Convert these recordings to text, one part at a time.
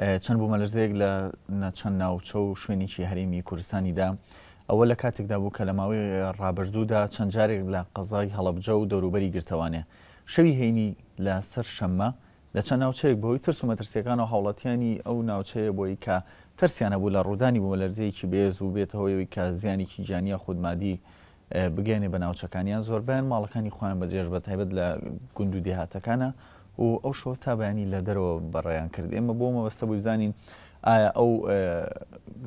چەند بوو مەلەرزەیەک لە چەند ناوچە و شوێنێکی هەرێمی کوردستانیدا ئەوە لە کاتێکدا بوو کە لە ماوەی ڕابردوودا چەند جارێک لە قەزای هەڵبجە و دەوروبەری گرتوانێ شەوی هەینی لە سەر شەممە لە چەند ناوچەیەک بۆی ترس و مەترسیەکان و هاوڵاتیانی ئەو ناوچەیە بۆی کە تەرسیانە بوو لە ڕوودانی بۆ لەرزەیەکی بێز و بێتەوەیەوەی کە زیانێکی جیانیە خودمادی بگەێنێ بە ناوچەکانیان زۆربیان ماڵەکانی خۆیان بەجێش بە تایبەت لە گوند و دێهاتەکانە و ئەو شۆ تابیانی لە دەرەوە بەڕێیان کرد ئێمە بۆ مەبەستە بوو بزانین ئایا ئەو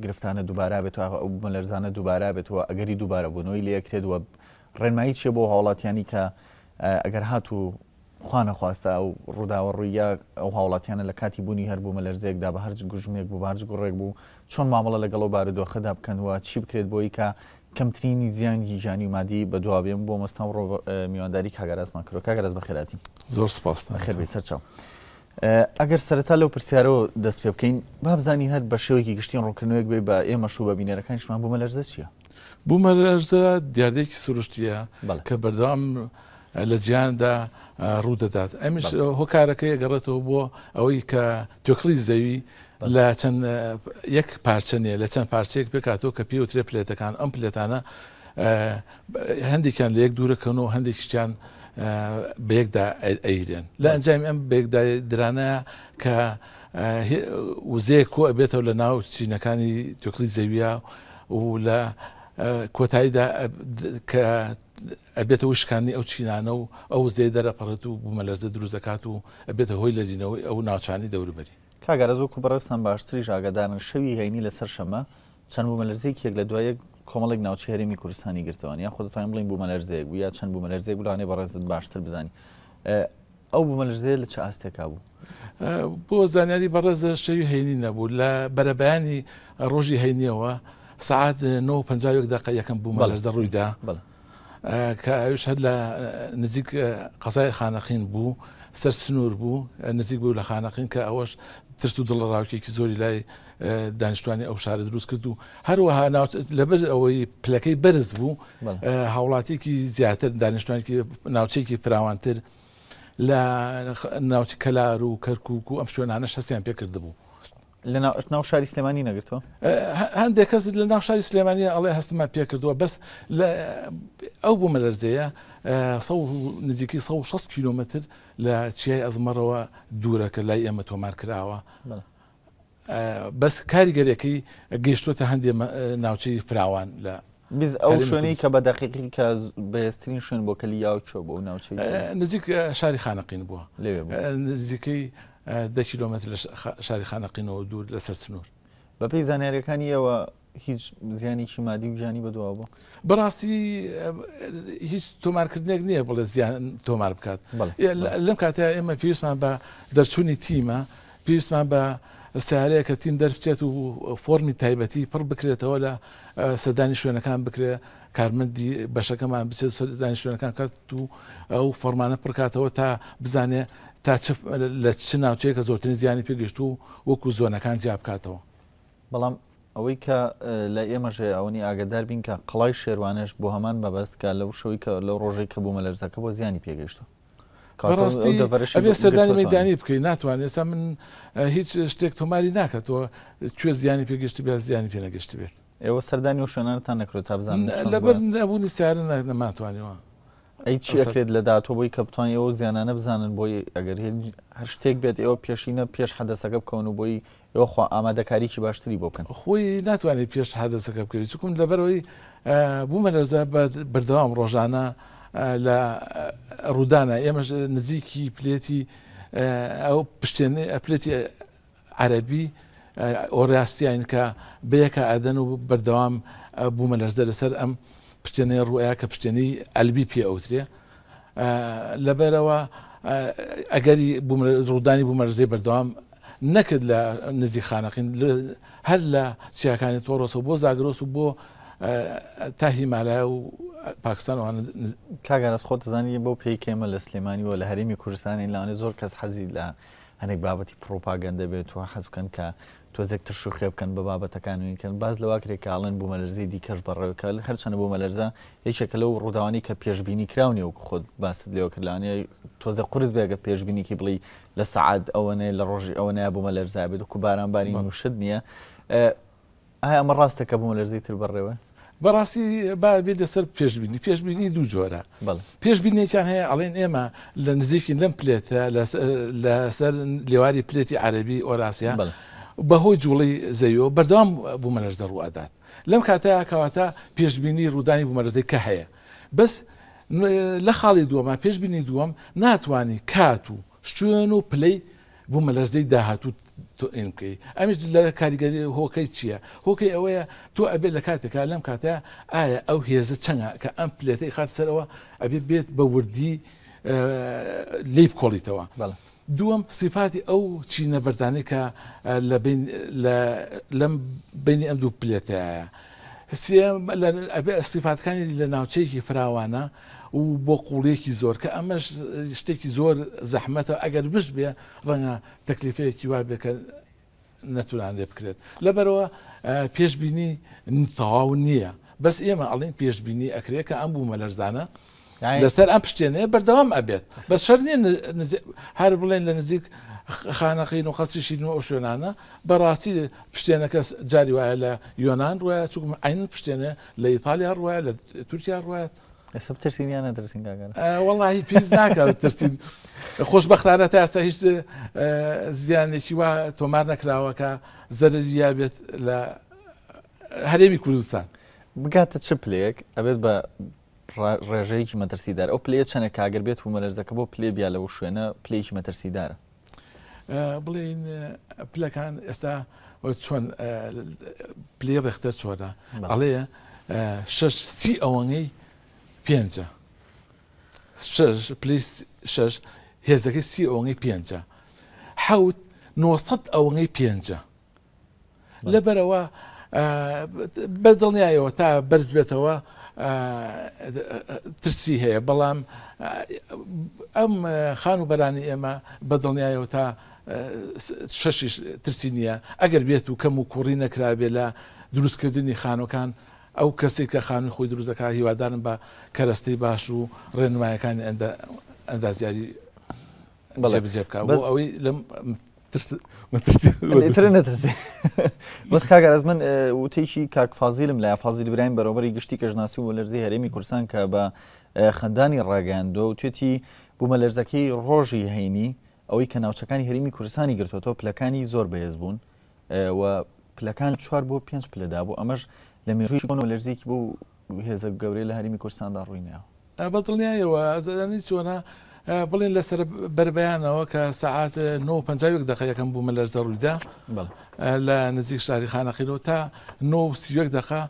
گرفتانە دووبارە بێتەوە ئەو مەلەرزانە دووبارە بێتەوە ئەگەری دووبارە بوونەوەی لەیەکرێتوە ڕێنمایی چێ بۆ هاوڵاتیانی کە ئەگەر هاتوو خوانە خواستە ئەو ڕووداوە ڕوویە ئەو هاوڵاتیانە لە کاتی بوونی هەربوو مەلەرزەیەکدا بە هەرج گوژمێک بوو بارج گوڕێک بوو چۆن مامەڵە لەگەڵ بارودۆخەدا بکەنەوە چی بکرێت بۆی کە کەمترینی زیانی ژانی مادی بە دوابێم بۆ مەستان ڕۆ میوانداری کاگەرازمان کرۆ کاگەرز بە خێراتی زۆر سپاستا خێربی سەرچاو ئەگەر سەرەتا لەو پرسیارەوە دەست پێ بکەین بابزانی هەر بە شێوەیەکی گشتین ڕوونکردنوەک بێ بە ئێمەش و بە بینەرەکانیشمان بوومە لەرزە چیە؟ بوومە لەرزە دیاردێکی سروشتیە کە بەردام لە جیاندا ڕوودەدات ئەمیش هۆکارەکەی گەڕێتەوە بۆ ئەوەی کە تۆکلی زەوی لە چەند یەک پارچەنیە لە چەند پارچێک بکاتەوە کە پێ وترێ پلێتەکان ئەم پلێتانە هەندێکیان لە یەک دوورەکەنەوە هەندێکیان بەیەکدا ئەیرێن لە ئەنجامی ئەم بێکدا درانەیە کە وزەیە کۆ ئەبێتەوە لە ناو چینەکانی تۆکلی زەویە و لە کۆتاییدا کە ئەبێتە وشکانی ئەو چینانە و ئەو زێ دەرەپەڕێت و بوومەلەرزە دروست دەکات و ئەبێتە هۆی لەرینەوەی ئەو ناوچانی دەوروبەری کاگەرە زوو کوبڕستان باشتریش ئاگدارن شەوی هەینی لەسەر شەمە چەند بوومەلەرزەیەکێک لە دوایە کۆمەڵێک ناوچی هەرمی کوردستانی گرتووان یا خودتان بڵین بوومەلەرزەیەک بوو یا چەند بوومەلەرزەیە بلانێ بەڕێزت باشتر بزانی ئەو بوومەلەرزەیە لە چه ئاستێکا بوو بۆ زانیاری بەڕێزە شەوی هەینی نەبوو لە بەرەبیانی ڕۆژی هەینیەوە سعات 950 دق یەکەم بوومەلەرزە ڕوویدا کە ئەوش هەر لە نزیک قەزای خانەقین بوو. سەر سنوور بوو نزیک بوو لە خانەقین کە ئەوەش ترس و دڵە ڕاوکێکی زۆری لای دانیشتوانانی ئەو شارە دروست کرد و هەروەها لەبەر ئەوەی پلەکەی بەرز بوو هاوڵاتێکی زیاتر دانیشتوانێکی ناوچێکی فراوانتر لە ناوچی کەلار و کەرکک و ئەم شوێنانە شەسیان پێکرد بوو لە ناو شاری سلێمانی نەگرتەوە هەندێک کەس لە ناو شاری سلێمانی ئەڵێ هەستمان پێکردووە بەس ئەو بۆ مەلەرزەیە نزیکی 16 کیلومتر لە چیای ئەزمەرەوە دوورەکە لای ئێمە تۆمار کراوە بەس کاریگەرەکەی گەیشتوتە هەندێ ناوچەی فراوان لە ئەو شوێنەی کە بە دقیقی کە بەێستترین شوێن بۆ کەلی یاو چۆ بۆ ناوچەی نزیک شاری خانەقین بووە نزیکەی ده کیلومتر لە شاری خانەقینەوە دوور لە سەر سنوور بە پێی زانارەکانی ئەوە هیچ زیانیشی مادی و ژانی بەدوا بوو بەڕاستی هیچ تۆمارکردنێک نییە بڵێ زیان تۆمار بکات لەم کاتیا ئێمە پێویستمان بە دەرچوونی تیمە پێویستمان بە سیارەیە کە تیم دەرچێت و فۆرمی تایبەتی پڕ بکرێتەوە لە سەدانی شوێنەکان بکرێت کارمەندی بەشەکەمان بچێت سەدانی شوێنەکان کات و ئەو فەرمانە پڕکاتەوە تا بزانێ تا لە چ ناوچەیە کە زۆرترین زیانی پێگەشت و وەکو زۆنەکان جیاب بکاتەوە بەڵام ئەوەی کە لە ئێمەژێ ئەوەنی ئاگدار بین کە قڵای شێوانش بۆ هەمان بەبستکە لەو شەوی کە لەو ڕۆژێک کە بوو مەلەرزەکە بۆ زیانی پێگەشتو سەردانی مەدانی بکەی ناتوانێت ئێستا من هیچ شتێک تۆماری ناکاتەوە کوێ زیانی پێگەشتی بێت زیانی پێ نەگەشت بێت ئێوە سەردانی و شوێنانتان نەکرێت تا بزانین لەبەر نەبوونی سیارە نەماتوانیەوە ئەی چی ئەکرێت لە داتۆ بۆی کە بتوان ئەوە زیانانە بزانن بۆی ئەگەر هەر شتێک بێت ئێوە پێشینە پێش حەدەسەکە بکەون و بۆی ئێوە خوا ئامادەکاریی باشتری بۆ بکەن خۆی ناتوانێت پێش حەدەسەکە بکەوی چکم لەبەرەوەی بوومەلەرزە بەردەوام ڕۆژانە لە ڕوودانە ئێمەش نزیکی پلێتی ئەو پشتێنێ ئەپلێتی عەربی ئۆڕاستیان کە بەیەکە ئەدەن و بەردەوام بوومەلەرزە لەسەر ئەم پشتێنێ ڕوەیە کە پشتێنی ئەلبی پێ ئەوترێ لەبەرەوە ئەگەری ڕوودانی بوومەرزەی بەردەوام نەکرد لە نزی خانەقین هەر لە سیاکانی تۆڕۆسە بۆ زاگرۆس و بۆ تا هیمالای و پاکستانوان کاگەرەس خۆت زانانی بۆ پێی کێمە لە سلێمانی و لە هەرمی کوردستانی لاانێ زۆر کەس حەزی لە هەنێک بابەتی پرۆپاگەندە بێت و حەزکەن کە تۆزێکتر شوخێ بکەن بە بابەتەکانکەن باز لەوا کرێکاڵن بوو مەلەرزی دیکەش بەڕێوەکە هەرچەنە بۆ مەلەرزە یەکێکە لەو ڕووداوانی کە پێشببینی کراونی و خۆت باست لێەوە کردلانێ تۆزە قرس بێگە پێشببینیکی بڵی لە سعات ئەوەنێ لە ڕۆژی ئەوە نیا بۆ مەلەرزای بێت و بارانباری نوشت نییە ئایا ئەمە ڕاستەکە بۆ مەلەرزەی تر بڕێوە بەڕاستی با بێت لەسەر پێشببینی پێشببینی دوو جۆرە پێشببینێکیان هەیە ئەڵێن ئێمە لە نزیکی لەم پلێتە لەسەر لێواری پلێتی عەربی ئۆراسیان بڵ. بەهۆی جوڵی زەیۆ بەردەوام بوومەرز دەڕوادات لەم کاتەیە کەواتە پێشببینی ڕوودانی بوومەرزەی کە هەیە بەس لە خاڵی دووەمە پێشببینی دووەم ناتوانانی کات و شوێن و پلەی بوومەلەرزەی داهاتوت ئینکەی ئەمیش لە کاریگەری هۆکەی چییە هۆکەی ئەوەیە تۆ ئەبێت لە کاتێکا لەم کاتەیە ئایا ئەو هێزە چەنگە کە ئەم پلێتەی خات سەرەوە ئەبێت بێت بە وردی لی بکۆڵیتەوە بەڵە دووەم سیفاتی ئەو چینە بەردانێکە لەم بینی ئەم دوو پلێتەیە. سیفاتەکانی لە ناوچەیەکی فراوانە و بۆ قوڵەیەکی زۆر کە ئەمەش شتێکی زۆر زەحمەتە ئەگەر بش بێ ڕەنە تەکلیفەیەکی وا بێکە نەتوان لێ بکرێت. لەبەرەوە پێشببینی تەواو نییە. بەس ئێمە ئەڵین پێشببینی ئەکرێت کە ئەم بوو مەلەرزانە لەسەر ئەم پشتێنێ بەردەوام ئەبێت بە شەرنی هەر بڵێن لە نزیک خانەقین و خەسی شیرنەوە ئەو شوێنانە بەڕاستی پشتێنەکە جاری وایە لە یۆناان ڕایە چووکم عین پشتێنە لە ئیتالیا ڕایە لە تورکیا ڕایەت ئەسب ترسینیانە ترسینگاگەن وڵی پێز ناکەوت ترسین خۆش بەختانە تا ئاستا هیچ زیانێکی وا تۆمار نەکراوەکە زەریا بێت لە هەرێمی کوردستان بگاتە چ پلێک ئەبێت بە ڕێژەیەکی مەترسیدار ئەو پلێ چەنە کاگەر بێت و مەلەرزەکە بۆ پلێ بیا لەەوە شوێنە پلەیەکی مەترسیدارە بڵین پلەکان ئێستا چۆن پلێ بەختە چۆرە ئەڵەیە شش سی ئەوەنگەی پێنجە شش پلیس شش هێزەکەی سی ئەوەنگەی پێنجە حوت 900 ئەوەنگەی پێنجە لەبەرەوە بەدڵنیایەوە تا بەرز بێتەوە ترسی هەیە بەڵام ئەم خان و بەرانی ئێمە بەدڵنیایەوە تا شش ترسی نییە ئەگەر بێت و کەم و کوڕی نەکرابێ لە دروستکردنی خانەکان ئەو کەسی کە خانوی خۆی دروستەکە هیوادارن بە کەرەستەی باش و ڕێنمایەکانی ئەندازیاری بەڵێ بجێ بکە ئەوەی بەس کاگەر ئەز من وتێکی کاکفازیلم لای فازیل برایم بەرەوبەری گشتی کە ژناسی و لەرزی هەرێمی کورسان کە بە خەندانی ڕاگەاندۆ و توێتی بوومە لەرزەکەی ڕۆژی هەینی ئەوەی کە ناوچەکانی هەرمی کوردستانی گرتوەوە پلەکانی زۆر بەهێز بوون و پلەکان چوار بۆ پێنج پلەدا بوو ئەمەش لە مێژوی بۆن لەرزێکی بوو هێزە گەورەی لە هەرمی کوردستاندا ڕووینەوە بەتڵنیایەوە ئەزانی چۆنا بڵین لەسەر بربیانەوە کە سعات 950 دقه یەکەم بوومە لەر زەڕوویدا لە نزیک شاری خانەقیلەوە تا 9 دقه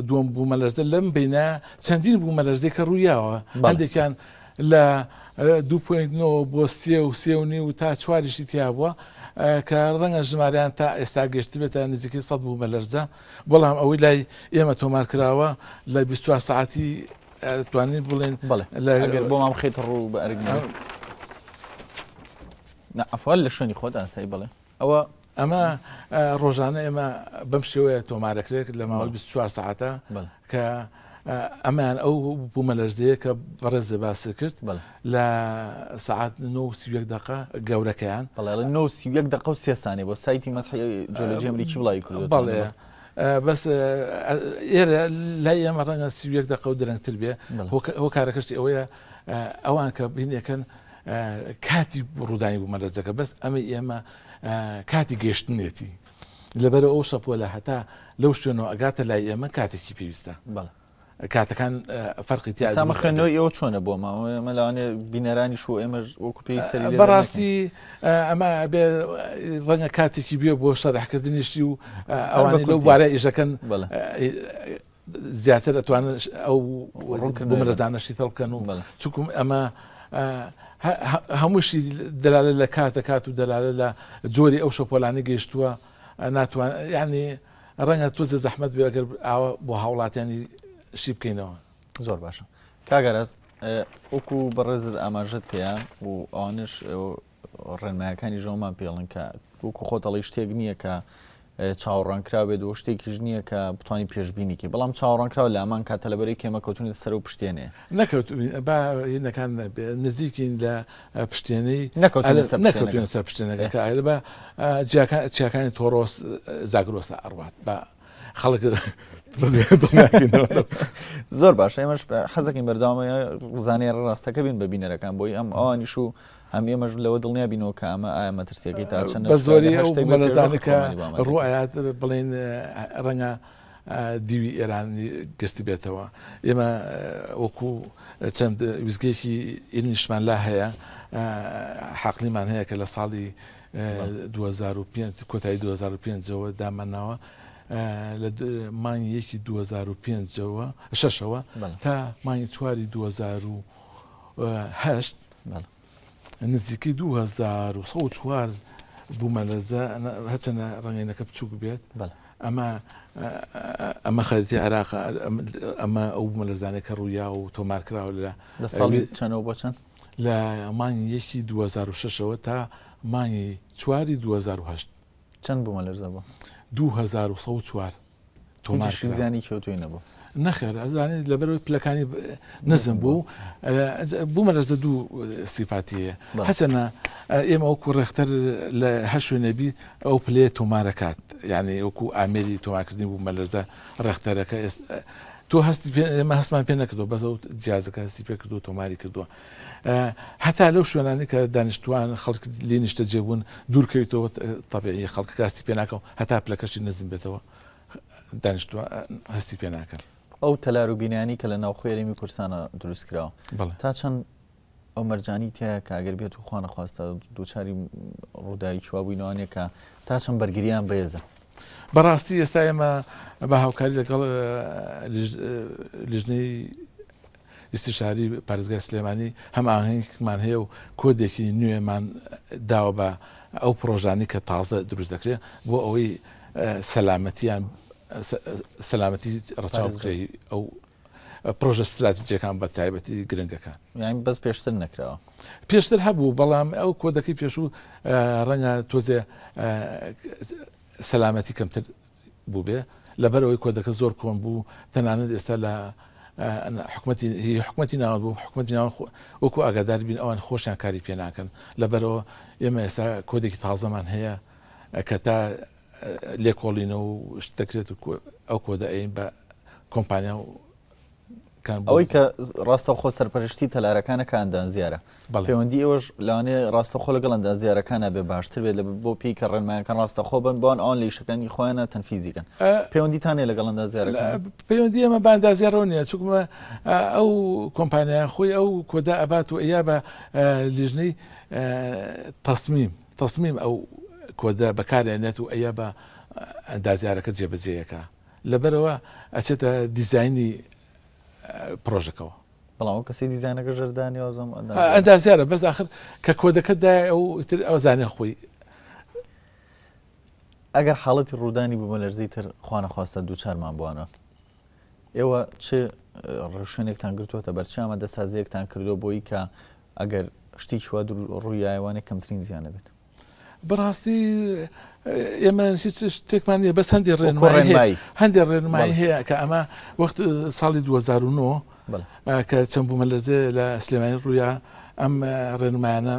دوم بوومە لەرزە لەم بینە چەندین بوومە لەرزی کە ڕوویاوە هەندێکیان لە 2.9 بۆ سێ و سێونی و تا چواریشی تیا بووە کە ڕەنگە ژماریان تا ئێستا گەشتی بێتە نزیکی سەد بوو بە لەرزە بەڵام ئەوەی لای ئێمە تۆمار کراوە لە 24 ساعتی Toanit Boleyn. Bale. Agar بۆمان خێت ڕوو بە ئەرگ آه. ئەفال لە شوێنی خۆت ئەسایی بڵێ ئەوە ئەمە آه، ڕۆژانە ئێمە بەم شێوەیە تۆمارەکرێت لە ماوەی 24 ساعتە کە آه، ئەمان ئەو بوومە لەرزەیە کە بەڕێزە باسی کرد لە سعات 90 دقه گەورەکەیان بەڵێ 90 دقه و سێسانێ بۆ سایتی مەسحی جۆلەجی ئەمریکی بڵی کرد بەڵێ بەس ئێرە لای ئێمە ڕەنگە سویەک دەقە و درەنگتر بێ هۆ کارەکەشتی ئەوەیە ئەوان کە بینەکەن کاتی ڕوودانی بوو مەرەزەکە بەس ئەمە ئێمە کاتی گەشتنێتی لەبەر ئەو شەپۆلە هەتا لەو شوێنەوە ئەگاتە لای ئێمە کاتێکی پێویستە بەڵە کاتەکان فەرقی تیا سامە خوێنەوە ئەوە چۆنە بۆ ماوە مەلاوانێ بینەرانی شو ئێمە وەکوپی سەری بەڕاستی ئەمە بێ ڕەنگە کاتێکی بێ بۆ شەرحکردنیشتی و ئەوانی لەو بارە ئێژەکەن زیاتر ئەتوانن ئەو بمرەزانەشی تەڵکەن و چکم ئەمە هەمووشی دەلالە لە کاتە کات و دەلالە لە جۆری ئەو شەپۆلانی گەیشتووە ناتوان ینی ڕەنگە تۆزە زەحمت بێگەر ئاوە بۆ هاوڵاتیانی شی بکەینەوە زۆر باشە کاگەرەز وەکو بەڕێزت ئاماژت پێیان و ئەوانش ڕێنمایەکانی ژۆمان پێڵن کە وەکو خۆتەڵی شتێک نییە کە چاوەڕانکرا بێت و شتێکیش نییە کە بتانی پێشببینیکی بەڵام چاوەڕانکراوە لامان کات لەبەری کێمەکەوتونی سەر و پشتێنێ نەکەوتەکان نزیکین لە پشتێنەی نەکەوتون سەر پشتێنەکە بە چیاکانی تۆڕۆس زاگرۆسە ئەڕوات بە خەڵک زۆر باش ئێمەش حەزەکەین بەرداوامەیە ڕزانێ ڕاستەکە بین بە بینەرەکان بۆی ئەم ئەوانیش و هەم ئێمەش لەوە دڵنیا بینەوە کە ئەمە ئایا مەترسیەکەی تا چەند بە زۆری بەزانەکە ڕوایات بڵێن ڕەنگە دیوی ئێرانی گەستی بێتەوە ئێمە وەکو چەند وزگێکی ئینیشمان لا هەیە حەقلیمان هەیە کە لە ساڵی 2005 کۆتایی 2005ەوە دامەناوە لە مانی یەکی 2005ەوە شەشەوە تا مانی چواری 2010 نزیکی 2000 چوار بوومەلەزە هەچەنە ڕنگێنەکە بچووک بێت ئەمە ئەمە خەتی عراق ئەمە ئەو مەلەرزانێکە ڕوویا و تۆمارکراوە لە ساڵی چەندەوە بچەند لە مانی یەکی 2006ەوە تا مانی چواری 2010 چەند بوومەلەرزە بوو 2004 تۆمارزیانی کەوتوی نەبوو نەخێر ئەزانێت لەبەر پلەکانی نزم بوو بوومەرەزە دوو سیفاتیە هەچەنە ئێمە ئەوکو ڕێختەر لە هە شوێنەبی ئەو پلێ تۆمارەکات یعنی ئەوکو ئامێری تۆماکردنی بوو مەلەرزە ڕێختەرەکە تۆ هەستی ئێمە هەستمان پێ نەکردەوە بەزە جیازەکە هەستی پێ کردو تۆماری کردووە هەتا لەو شوێنانی کە دانیشتوان خەڵک لێ نیشتە جێبوون دوورکەویتەوە تەبێ خەڵک کاستی پێ ناکەم هەتا پلەکەشی نزم بێتەوە دانیشتوە هەستی پێ ناکەن ئەو تەلاروبینانی کە لە ناوخێریمی کورسانە دروستکراوە تا چەند ئەو مەرجانی تایە کاگەر بێت و خوانەخواستە دووچاری ڕووداوی چوابووینەوەیەکە تا چەند بەرگریان بێزە بەڕاستی ئێستا ئێمە بە هاوکاری لەگەڵ لژنەی ئیسیشاری پارێزگای سلێمانی هەم ئاهنگمان هەیە و کۆدێکی نوێمان داوە بە ئەو پرۆژانی کە تازە دروست دەکرێت بۆ ئەوەی سەلامەتیان سەلامەتی ڕچاوکری ئەو پرۆژە استراتیجیەکان بە تایبەتی گرنگەکان یان بەس پێشتر نکراوە پێشتر هەبوو بەڵام ئەو کۆدەکەی پێش و ڕەنگە تۆزێ سەلامەتی کەمتر بوو بێ لەبەرەوەی کۆدەکە زۆر کۆن بوو تەنانەت ئێستا لە حکومەتی حکومەتی ناوە بوو حکومەتی ناوە وەکو ئاگادار بین ئەوان خۆشیان کاری پێ ناکەن لەبەرەوە ئێمە ئێستا کۆدێکی تازەمان هەیە کە تا لێکۆڵینەوە و شتەکرێت ئەو کۆدە ئەین بە کۆمپانیا و ئەوەی کە ڕاستە خۆ سەرپەرشتی تەلارەکانەکاندان زیارە پەیوەندی ئەوش لانێ ڕاستەخۆ لەگەڵندان زیارەکانە بێ باشتر بێت لە بۆ پێی کە ڕێنمایانەکان ڕاستەخۆ بن بۆن ئەوان لیشەکانی خۆیانە تەنفیزیکن پەیوەندیتانێ لەگەڵندا زیارە پەیوەندی ئەمە باندازیارەوە نیە چکمە ئەو کۆمپانیان خۆی ئەو کۆدا ئەبات و ئەیا بە لیژنەی تەسمیم تەسمیم ئەو کۆدا بەکارێنێت و ئەیا بە ئەندازیارەکە جێبەجێیەکە لەبەرەوە ئەچێتە دیزایانی پرۆژەکەەوە بەڵام کەسی دیزانەکە ژەردانی ئەوزم ئەندازیارە بەس آخر کە کۆدەکەدای ئەوتر ئەوزانێ خۆی ئەگەر حاڵەتی ڕوودانی بوومە لەرزی تر خوانەخواستە دوو چارمان بووانە ئێوە چ ڕێشوێنێکتان گرتووەتە بەرچامە دەسازەیەکتان کردو بۆی کە ئەگەر شتی شووا ڕووی ئایوانێک کەمترین زیانە بێت بڕاستی ئێمە هیچ شتێکمان نیە بەس هەندێک ڕێنمای هەندێک ڕێنمای هەیە کە ئەمە وەخت ساڵی 2009 کە چەند بوومە لەزێ لە سلێمانی ڕوویا ئەم ڕێنمایانە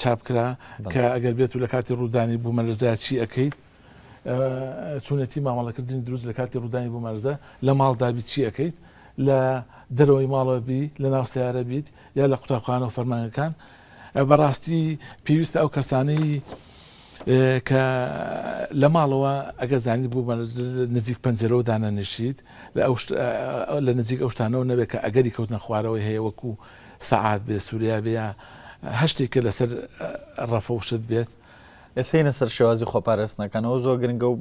چاپکرا کە ئەگەر بێت و لە کاتی ڕوودانی بوومە لەزای چی ئەەکەیت چونەتی مامەڵەکردنی دروست لە کاتی ڕوودانی بوومەرزە لە ماڵدابی چی ئەەکەیت لە دەرەوەی ماڵەبی لە ناوسیارە بیت یا لە قوتابخانە و فەرمانەکان بەڕاستی پێویستە ئەو کەسانەی کە لە ماڵەوە ئەگە زانیت بوو نزیک پەنجەرەوە دانانشیت لە نزیک ئەوشتانەوە نەبێت کە ئەگەری کەوتنە خوارەوەی هەیە وەکو سەعات بێ سووریا بێە هەشتێک کە لەسەر ڕەفەوشت بێت ئێسینە سەر شێوازی خۆپارێستنەکانەوە زۆر گرنگە و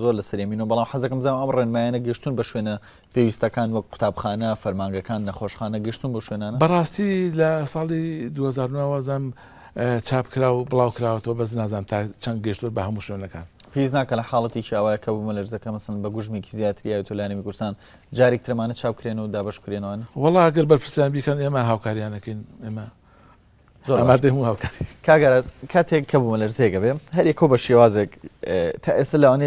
زۆر لە سەرێمین و بەڵام حەزەکەم زانام ئەم ڕێنمایانە گەشتون بە شوێنە پێویستەکان وەک قوتابخانە فەرمانگەکان نەخۆشخانە گەشتون بە شوێنانە بەڕاستی لە ساڵی 2009 زانم چاپکرا و بڵاوکراوەوە بەز نازان تا چەند گەشتور بە هەموو شوێنەکان پێز ناکە لە حاڵەتی چاوایە کە بوومە لەرزەکە مەسن بە گوژمێکی زیاتری تۆلانیمی کوردستان جارێک ترمانە چاپکرێن و دابش کرێنەوەن وڵا ئەگەر بەرپرسیان بیکەن ئێمە هاوکاریانەکەین ئێمە کاگەاز کاتێک کە بوومە لەرزێگە بێ هەرێک کۆ بە شێوازێک تا ئێستا لەوانێ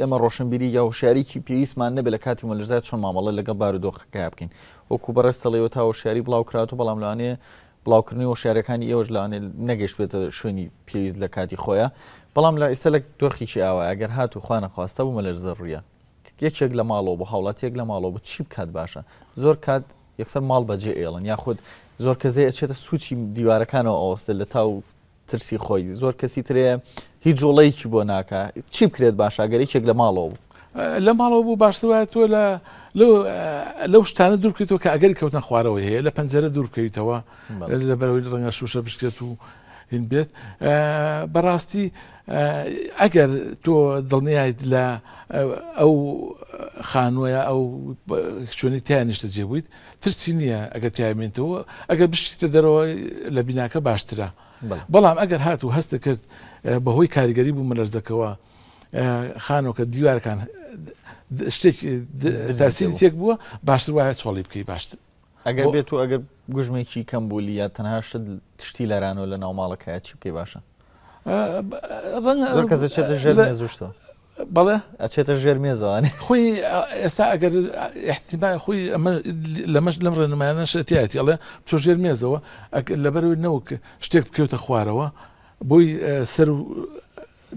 ئێمە ڕۆشنبیری یا هوشیاریکی پێویستمان نەبێت لە کاتی مەلرزای چۆن مامەڵە لەگە بارودۆخەکە بکەین وەکو بەڕستەڵەوە تا هوشیاری بڵاو کرات و بەڵام لەوانێ بڵاوکردنەوە شارەکانی ئێوەش لاانێ نەگەشت بێتە شوێنی پێویست لە کاتی خۆیە بەڵام لە ئێستا لە دۆخیی ئاوە ئەگەر هات و خوانەخواستە بوومە لەر زەڕە یەکێک لە ماڵەوە بە هاوڵاتێک لە ماڵەوە چی بکات باشە زۆر کات یەکسەر ماڵ بەجێ ئێڵن یاخود زۆر کەزێ ئەچێتە سوچی دیوارەکانەوە ئەوەستە لە تاو ترسی خۆی زۆر کەسی ترەیە هیچ جوڵەیەکی بۆ ناکە چی بکرێت باشاگەریێک لە ماڵەوە لە ماڵەوە بوو باشتر وایە تۆ لە لەو شتانە دوورکەیتەوە کە ئەگەری کەوتن خوارەوە هەیە لە پەنجەرە دوورکەیتەوە لە بەرەوەی ڕەنگە شوشە بشکێت و هین بێت بەڕاستی ئەگەر تۆ دڵنیایت لە ئەو خانوەیە ئەو شوێنی تیانیشتە جێبوویت ترسی نییە ئەگەر تایمێنتەوە ئەگەر بشتە دەرەوە لە بیناکە باشترە بەڵام ئەگەر هات و هەستە کرد بەهۆی کاریگەری بوو مەلەرزەکەەوە خانۆکە دیوارکان شتێکتەسیێک بووە باشتر وایە چۆڵی بکەی باشتر ئەگەر بێت و ئەگەر گوژمێکی کەم بوولی یا تەنها شت تشتی لەرانەوە لە ناوماڵەکەی چی بکەی باشە ڕەنگە کەس چێتە ژێر زوشتەوە بەڵێ ئەچێتە ژێر مێزوانی خۆی ئێستا ئەگەر احتیبای خۆی لەمەش لەم ڕێنمایانە شتیاتی ئەڵێ بچۆ ژێر مێزەوە لەبەروی نەوە شتێک بکەوتە خوارەوە بۆی سەر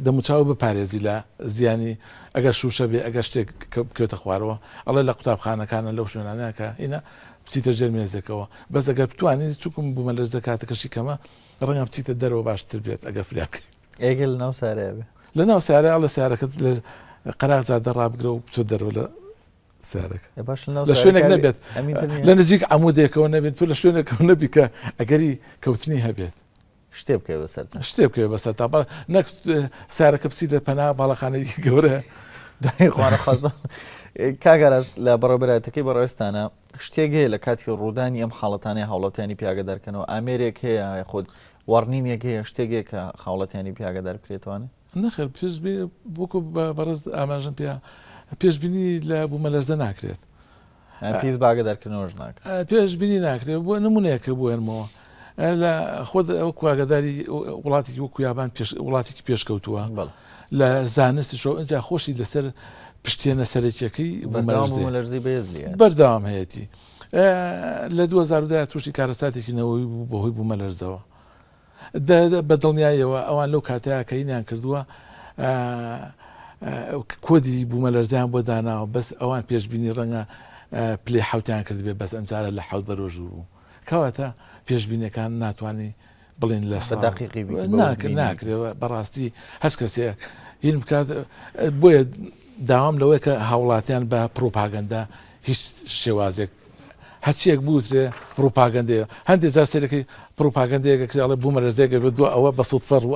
دەموچاو بپارێزی لە زیانی ئەگەر شوشە بێ ئەگەر شتێک بکوێتە خوارەوە ئەڵێ لە قوتابخانەکانە لەو شوێنانەکە هینە بچیتە ژێر مێزەکەەوە بەس ئەگەر بتوانین چکم بوومە لەر زکاتەکەشی کەمە ڕەنگە بچیتە دەرەوە باشتر بێت ئەگە فریاکەی ئێگە لە ناو سارێ بێ لە ناو سارە ئەڵە سیارەکەت لە قەراقجا دەڕابگرە و بچۆ دەرەوە لە لە شوێنێک نەبێت لە نزیک ئەمودێکەوە نەبێت تو لە شوێنێکەوە نەبی کە ئەگەری کەوتنی هەبێت شتێ بکەی بەسەر شتێ بکەی بەسەر تا نەک سارەکە پسی لە پەنا باڵەخانەی گەورە دوایخواارە خۆزە کاگەڕاست لە بەڕێبراتەکەی بەڕێستانە شتێک هەیە لە کاتی ڕوودانی ئەم حاڵەتانی هاوڵەتیانی پیاگە دەکەنەوە ئامرێک هەیە خودود وەرنینێک هەیە شتێکێک کە خاوڵەتیانی پیاگە دەرکرێتوانێت نەخر پێش بکو بەڕز ئاماژم پێ پێشببینی لە بوومە لەرزە ناکرێت پێز باگە دەرکردنەوەش ناک پێشببینی ناکرێت بۆ نمونەیەکە بێنمەوە لە خۆت ئەو کواگەداری وڵاتی وەکو یابان وڵاتێکی پێشکەوتووە بەڵە لە زانستیشەوە ئەجا خۆشی لەسەر پشتێنە سەرێکیەکەی بەمەلەرزی بێزلی بەردام هەیەی لە 2010 تووشی کارەساتێکی نەوەی بوو بەهۆی بوو مەلەرزەوە بە دڵنیایەوە ئەوان لەو کاتەیە کەینیان کردووە کۆدی بوو مەلەرزیان بۆ داناوە بەس ئەوان پێشببینی ڕەنگە پلی حوتیان کرد بێ بەس ئەمجارە لە حوت بەرۆژوو بوو کەواتە پێشببینەکان ناتوانانی بڵین لە سەداقیقی ناکرد ناکرێت بەڕاستی هەست کەسێ هین بکات بۆیە داوام لەوەی کە هاوڵاتیان بە پرۆپاگەندا هیچ شێوازێک هەچیەک بوترێ پرۆپاگەندێ هەندێک جار سەرەکەی پرۆپاگەندێکە کراڵە بوومەرەزێکە بە دووە ئەوە بە سوودفەر و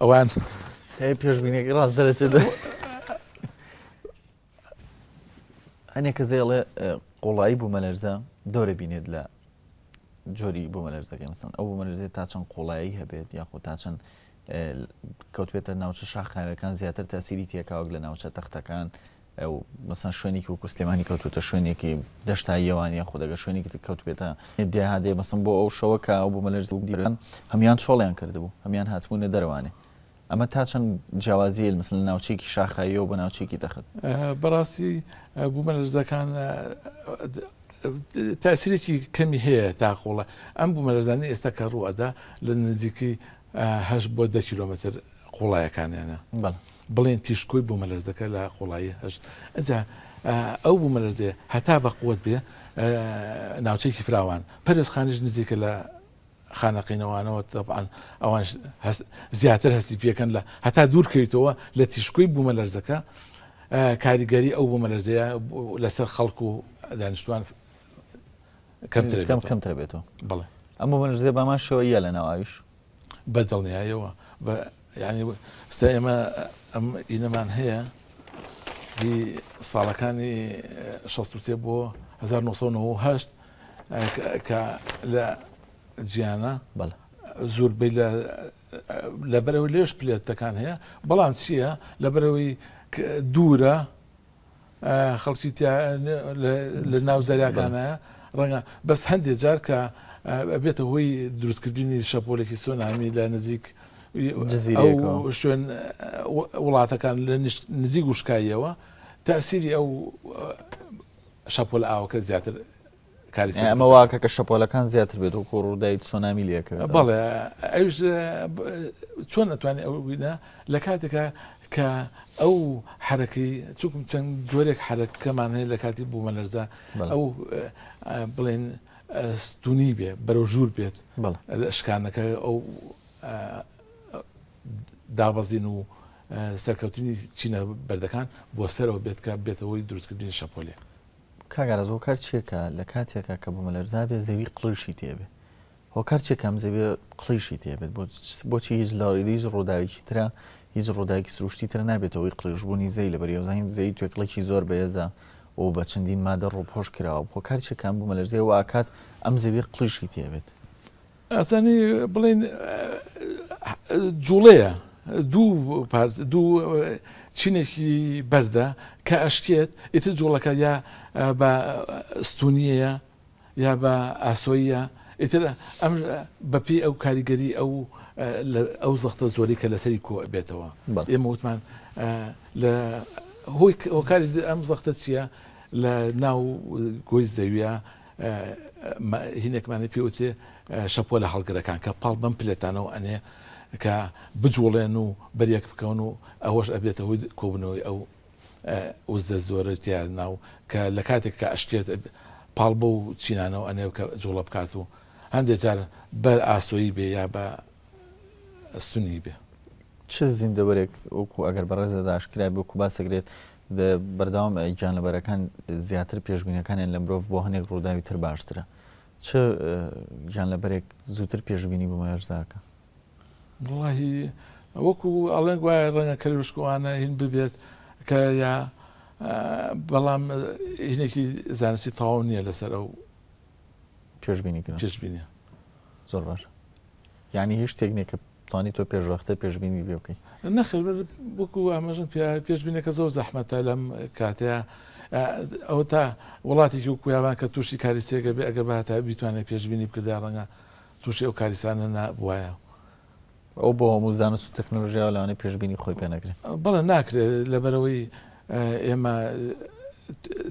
ئەوان پێشبینێک ڕاست دەرەچێت هەنێک کە زێڵێ قوڵایی بوومەلەرزە دەورە بینێت لە جۆری بۆ مەلەرزەکەی مەسن ئەو مەرزێت تا چەند قوڵایی هەبێت یاخۆ تا چەند کەوتبێتە ناوچە شاخایەکان زیاتر تاسیری تێکاوەک لە ناوچە تەختەکان مەسن شوێنێکی وەکو سلێمانی کەوتوتە شوێنێکی دەشتا یوانە خودەگە شوێنێکی کەوتبێتە دیهادێ مەسم بۆ ئەو شەوەکە ئەو بۆ مەلەرز دیران هەمان شۆڵیان کردبوو هەمان هاتبوونە دەروانێ ئەمە تا چەند جیاوازیل مثل ناوچێکی شاخاییەوە بە ناوچێکی تەخت بەڕاستی بوومەلەرزەکان تاسرێکی کەمی هەیە تاخۆڵە ئەم بوومەرەزانانی ئێستا کە ڕوەدا لە نزیکی هەش بۆ ده کیلومتر قوڵایەکانیانە بڵێن تیشکۆی بۆ مەلەرزەکە لە قوڵایی هەش ئەجا ئەو بوو مەلەرزێ هەتا بە قوت بێ ناوچەیەکی فراوان پەرستخانیش نزیکە لە خانەقینەوانەوە تەبان ئەوان زیاتر هەستی پێکەن لە هەتا دوورکەیتەوە لە تیشکۆی بوومە لەرزەکە کاریگەری ئەو بوومە لەرزەیە لەسەر خەڵکو و دانیشتوان کەمتر بێتەوە بڵێ ئەمە بەنرزێ بامان شەوەیە لە ناوایش بەدڵنیایەوە بە ینی ستا ئێمە ئەم ئینەمان هەیە دی ساڵەکانی 16 بۆ 1990 کە لە جیانە زۆربەی لەبەرەوەی لێش پلێتەکان هەیە بەڵام چییە لەبەرەوەی دوورە خەڵکی لە ناو زەریاکانە ڕەنگە بەس هەندێک جار کە بێتە هۆی دروستکردنی شەپۆلێکی سۆنامی لە نزیک شوێن وڵاتەکان لە نزیک وشکاییەوە تاسیری ئەو شەپۆل ئاوەکە زیاتر ئەمە واکە کە شەپۆلەکان زیاتر بێت و کۆڕ ڕووداوی سۆنامی لەکە بەڵێ ئەوش چۆن ئەتوانێت ئەو بینە لە کاتێکە کە ئەو حرەکەی چووکم چەند جۆرێک حرەکەمان هەیە لە کاتی بوومە لەرزە ئەو بڵێن ستونی بێ بەرەو ژوور بێت شکانەکە ئەو دابەزین و سەرکەوتنی چینە بەردەکان بۆ سەرەوە بێت کە بێتەوەی دروستکردین شەپۆلێ کاگەرەزۆ کارچێکە لە کاتێکە کە بوومە لەرزا بێ زەوی قڵیشی تێبێ هۆ کارچێکم زەوێ قڵیشی تێبێت بۆچی هیچ لاریلیز ڕووداویکی ترە هیچ ڕووداکی سروشتی تر نابێتەوەی قڕێژبوونی زەی لە بەریێوزانین زەی توێکڵێکی زۆر بەێزە و بە چەندین مادە ڕووپۆش کراوە بۆ کارچەکان بوو مەلەرزێ و ئاکات ئەم زەوی قلیشی تێبێت ئەسانی بڵین جوڵەیە دوو دوو چینێکی بەردا کە ئەشکێت ئیتر جوڵەکە یا بە ستونیەیە یا بە ئاسۆیە ئیتر ئەم بەپی ئەو کاریگەری ئەو ئەو زەختە زۆری کە لەسەری کۆ بێتەوە ئێمە وتمان لە هۆی هۆکاری ئەم زەختە چییە لە ناو گۆی زەویە هینێکمانی پێوتێ شەپۆ لە هەڵگرەکان کە پاڵ بەم پلێتانەوە ئەنێ کە بجوڵێن و بەریەک بکەون و ئەوەش ئەبێتەوەی کۆبنەوەی ئەو وزدە زۆرتیان ناو کە لە کاتێک کە ئەشتێت پاڵ بە و چینانەوە ئەنێو کە جوڵە بکات و هەندێک جار بەر ئاسۆیی بێ یا بە ئەستونی بێ چ زیندەوەرێک وەکو ئەگەر بەڕێزە داشکرای بۆ کوبا سەگرێت بەرداوام جانلەبەرەکان زیاتر پێشببینەکانیان لە مرۆڤ بۆ هەنێک ڕووداوی تر باشترە چ جانلەبەرێک زووتر پێشببینی بۆ مەێرزاکە وڵی وەکو ئەڵێن گوایە ڕەنگە کەلوشکوانە هین ببێت کە یا بەڵام هینێکی زانستی تاو نییە لەسەر ئەو پێشببینی پێشببینە زۆر باش ینی هیچ شتێکنێکە توانی تۆ پێشوەختە پێشببینی بێ بکەین نەخر بکو ئاماژن پێشببینەکە زۆر زەحمەتە لەم کاتەیە ئەو تا وڵاتێکی و کویاوان کە تووشی کاریسێگە بێ ئەگەر بە تا بیتوانێت پێشببینی بکردا ڕەنگە تووشی ئەو کاریسانە نبواە ئەو بۆ هەموو زانست و تەکنۆژیا لەوانە پێشببینی خۆی پێ نەکرێت بڵە ناکرێت لەبەرەوەی ئێمە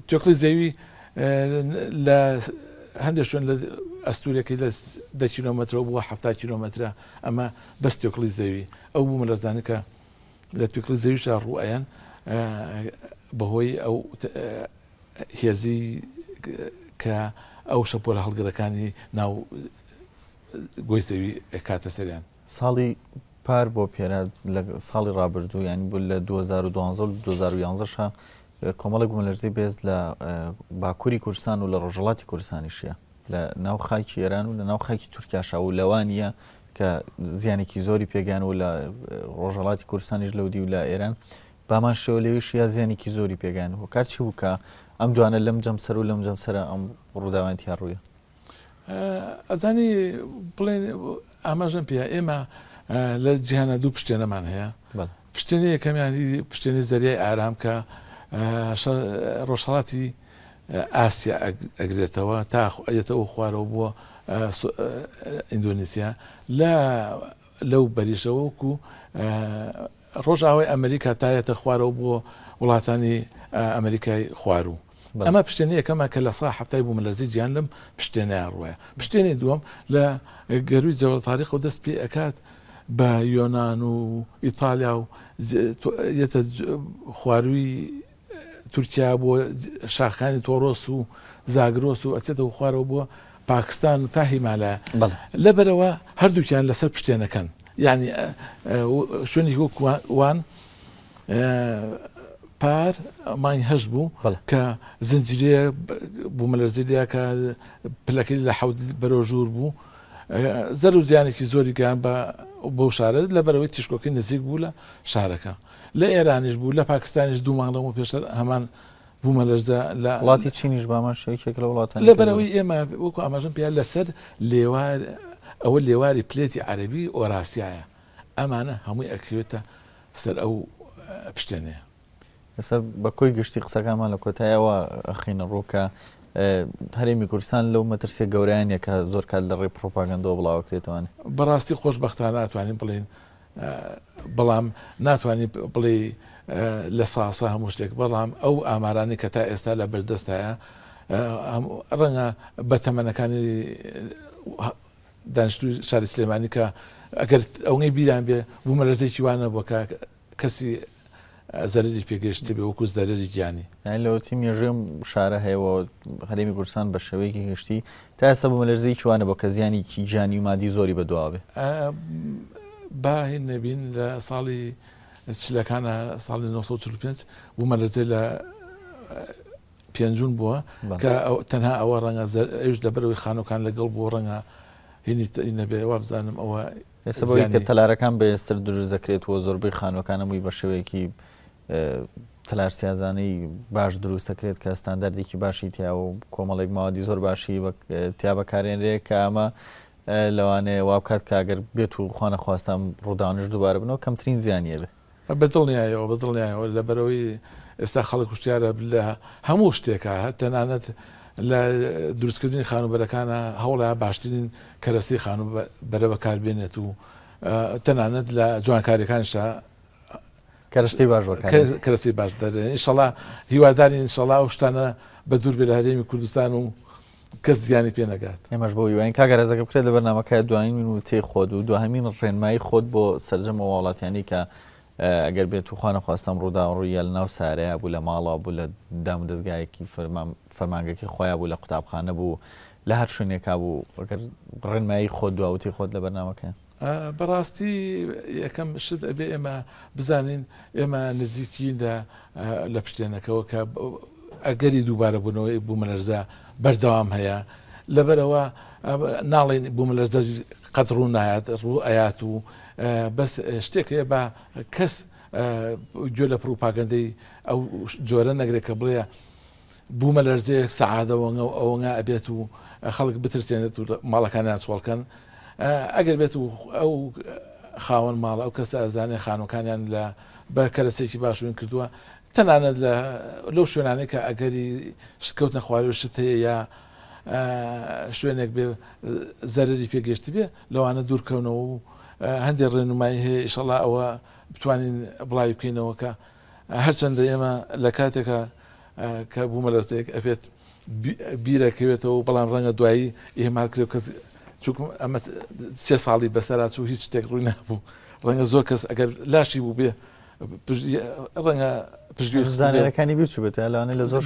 تۆکلی زەوی لە هەندێک شوێن لە ئەستورەکەی لە ده کیلومترەوە بووە هەفتا کیلومترە ئەمە بەست توکلی زەوی ئەو بوو مەلەزانەکە لە توکلی زەویشە ڕوئەن بەهۆی ئەو هێزی کە ئەو شەپۆل هەڵگرەکانی ناو گۆی زەوی کاتە سەریان ساڵی پار بۆ پێرە ساڵی ڕابردوو ینی بوو لە 2012 2011 ش کۆمەڵی گومەلەرزی بێز لە باکووری کورسان و لە ڕۆژڵاتی کوردستانیشە لە ناو خاکی ئێران و لە ناو خاکی تورکیاشا و لەوانە کە زیانێکی زۆری پێگان و لە ڕۆژەڵاتی کوردستانیش لەودی و لە ئێران بامان شێوە لەویش یا زیانێکی زۆری پێگان و کار چی بووکە ئەم دوانە لەم جەم سەر و لەم جەم سرە ئەم ڕووداوانتیان ڕوویە ئەزانی بڵێن ئاماژم پێ ئێمە لە جیهانە دوو پشتێنەمان هەیە پشتێنەیە کەمیانی پشتێنی زەریای ئارام کە ڕۆژهڵاتی ئاسیا ئەگرێتەوە تاێتەوە خوارەوە بووە ئیندونیسیا لە لەو بەریشەوەکو ڕۆژاوی ئەمریکا تایەتە خوارەوە بووە وڵاتانی ئەمریکای خوارو. ئەمە پشتێنەیە کەمە کە لە سا هەفتای بوو مەلەرزی گیان لەم پشتێنە ڕوایە پشتێنی دووەم لە گەروی جەوە تاریخ و دەست پێ ئەکات بە یۆناان و ئیتالیا و خواررووی تورکیا بۆ شاخانی تۆڕۆس و زاگرۆس و ئەچێتەوە خوارەوە بۆ پاکستان و تا هیمالە لەبەرەوە هەردووکیان لەسەر پشتێنەکەن ینی شوێنی وان پار ماین هەشت بوو کە زنجیرە بوو مەلەرزیلیا کە پلەکەی لە حەوت بەرەو ژوور بوو زەر و زیانێکی زۆری گیان بە بۆ شارەت لەبەرەوەی تیشکۆکی نزیک بوو لە شارەکە لە ئێرانیش بوو لە پاکستانیش دومان لەمە پێشتر هەمان بوومە لەرزە لە وڵاتی چینیش بامانشێکێک لە وڵاتە لەبەرەوەی ئێمە وەکو ئاماژم پیا لەسەر لێوار ئەوە لێواری پلێتی عەربی ئۆراسایە ئەمانە هەمووی ئەکرێتە سەر ئەو پشتێنێ لەسەر بە کۆی گشتی قسەکانمان لە کۆتایەوە ئەخینە ڕووکە هەرێمی کوردستان لەو مەترسێ گەوریانە کە زۆر کات لە ڕێ پرۆپاگەندۆ بڵاوکرێتوان بەڕاستی خۆشببختان ناتوانین بڵین بەڵام ناتوانین بڵێ لە ساسە هەموو شتێک بەڵام ئەو ئامارانی کە تا ئێستا لە بەردەستایە ڕەنگە بە تەمەنەکانی دانیشتوی شاری سلێمانی کە ئەگەر ئەوەی بیران بێ بوومەرزێکی وانە بۆ کەسی زەرری پێگەشتی بێ وەکو زەرری گیانی لەوتی مێژێم شارە هەیەەوە هەرێمی کوردستان بە شەوەیەکی هێشتی تا ئێستا بوومەلەرزەی چوانە بۆ کە زیانی کیجانانی و مادی زۆری بەدواابێ باهێن نەبین لە ساڵی چلەکانە ساڵی 1945 بوومە لەزێ لە پێنجون بووە کە تەنها ئەوە ڕەنگە ئەوش لەبەرەوەی خانوکان لەگەڵ بۆ ڕەنگە هینی نەبێ وا بزانم ئەوە سەبەوەی کە تەلارەکان بەێستر دروست دەکرێتەوە زۆربەی خانوەکانەمووی بە شوەیەکی تەلار سیازانەی باش دروست دەکرێت کە ستانداردێکی باشی تیا و کۆمەڵێک ماوەدی زۆر باشی تیا بەکارێنرێ کە ئەمە لەوانەیە وا بکات کاگەر بێت و خۆنە خواستم ڕوودانش دووبارە بنەوە کەمترین زیانیە بێ بەدڵنیایەوە بەدڵنیایەوە لە بەرەوەی ئێستا خەڵک کوشتیارە لە هەموو شتێکە تەنانەت لە دروستکردنی خانوبەرەکانە هەوڵە باشترین کەرەستی خانوبەرە بەکار بێنێت و تەنانەت لە جوانکاریەکانشتا کەرستی باش کەرستی باش دەرێن شڵا هیوادارین شڵا و شتانە بە دوور بێ لە هەرێمی کوردستان و کەس زیانی پێ نەگات ئێمەش بۆ یوان کاگەرەزەکە بکرێت لە بەرنامەکە دوایین من و تێ خۆت و دوهمین ڕێنمایی خۆت بۆ سرجەمە وڵاتیانی کە ئەگەر بێت توخواانە خواستم ڕوودا ڕوویە لە ناو سارەیە بوو لە ماڵا بوو لە دام دەستگایەکی فەرمانگەکی خۆیان بوو لە قوتابخانە بوو لە هەر شوێنێکا بوو ئەگەر ڕێنمایی خۆت دواوتی خۆت لە بەرنامەکە بەڕاستی یەکەم شت ئەبێ ئێمە بزانین ئێمە نزیکی لە پشتێنەکەەوە کە ئەگەری دووبارە بوونەوەی بوومەلەرزە بەردەوام هەیە لەبەرەوە ناڵێن بوومەلەرزە قەتڕ و نایات ڕوو ئەیات و بەس شتێک هەیە بە کەس گوێ لە پروپاگەندەی ئەو جۆرە نەگرێت کە بڵێ بوومە لەرزێ سەعادەوەنگە و ئەوەنگە ئەبێت و خەڵک بترسێنێت و ماڵەکانیان سوڵکەن ئەگەر بێت و ئەو خاوەن ماڵ ئەو کەس ئازانێ خانوکانیان لە بە کەرەسێکی باشوین کردووە تەنانەت لە لەو شوێنانێک کە ئەگەری شکەوتە خواری و شت یا شوێنێک بێ زەرری پێگەشتی بێ لەوانە دوورکەونەوە و هەندێک ڕێنمایی هەیە ئیشەڵا ئەوە بتوانین بڵای بکەینەوە کە هەرچەندە ئێمە لە کاتێکە کە بوومەلەستێک ئەپێت بیرەکەوێتەوە بەڵام ڕەنگە دوایی ئێمار کرێ کەس چووکم ئەمە سێ ساڵی بەسەرا چوو هیچ شتێک ڕووی نەبوو ڕەنگە زۆر کەس ئەگەر لاشی بوو بێ ڕەنگە زانانیەکانی بیرچ بێت لاانە لە زۆر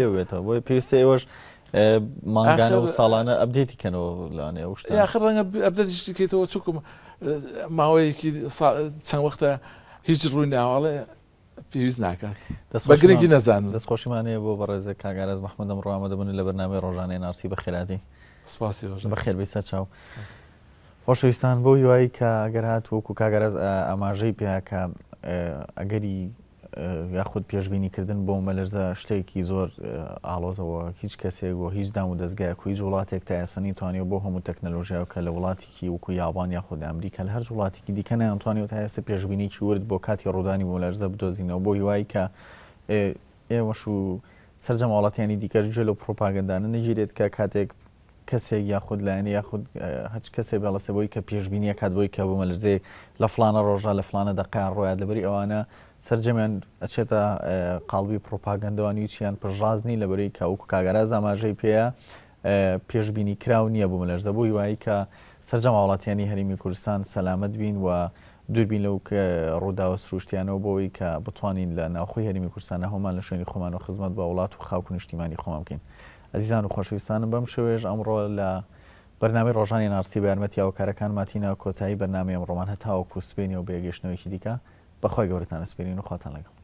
لێ بێتەوە بۆی پێویستە ئێوەش ماگانە و ساڵانە ئەبدێتی کەنەوە لاانێ شت ڕەنگە ئەبدەشتێتەوە چکم ماوەیەکی چەند وەختە هیچ ڕووی ناواڵێ پێویست ناکات بەگرێکی نەزان دەستخۆشیمانەیە بۆ بەڕێزە کاگارز مححمەدەم ڕامە دەبن لە بەرنامی ڕۆژانەی نارسی بە خێراتی سپاسی بە خێربی سەر چاو. خۆشەویستان بۆ یوایی کە ئەگەر هات وەکو کاگەرز ئاماژەی پێکە ئەگەری یاخود پێشببینیکردن بۆ مەلەرزە شتێکی زۆر ئالۆزەوە هیچ کەسێک بۆ هیچ دام و دەستگایە کوی وڵاتێک تا یاسەنی توانێت بۆ هەموو تەکنەلۆژیاو کە لە وڵاتێکی وەکو یابان یاخود ئەمریکا لە هەر وڵاتێکی دیکە نەیانتوانێت تا هێستا پێشببینیکی ورد بۆ کاتی ڕوودانی مۆلەرزە بدۆزینەوە بۆ هیوایی کە ئێوەش و سرجەم وڵاتیانی دیکەش جێ لە پرۆپاگەندانە نەگیرێت کە کاتێک کەسێک یاخود لایەن یاخود هەچ کەسێک بەڵەسەبەوەی کە پێشببینیە کات بۆی کە بۆ مەلرزەیە لە فلانە ڕۆژە لە فلانە دەقیان ڕۆیات لەبەری ئەوانە سرجەمیان ئەچێتە قالبی پرۆپاگەندەوانی چیان پژڕازنی لەبەری کاوکو کاگەرا زاماژەی پێەیە پێشببینی کراو نییە بوو لەرزە بوو هیوایی کە سرجەم وڵاتیانی هەریمی کوردستان سەلامت بین و دووربین لەو کە ڕووداوە سروشتیانەوە بۆەوەی کە بتوانین لە ناوخۆی هەرمی کوردستانە هەمان لە شوێنی خۆمان و خزمەت بە وڵات و خاوکو نیشتیمانی خۆمان بکەین ئەزیزان و خۆشویستانم بەم شوێژ ئەمڕۆ لە بەنامی ڕۆژانی نارسی بە یارمەتی ئەوکارەکان ماتینە کۆتایی بەنامێم ڕۆمان هەتاوە کوسبێنی و بێگەشتنەوەیکی دیکە بەخوای گەورەتان ئەسپێنین و خواتان لگم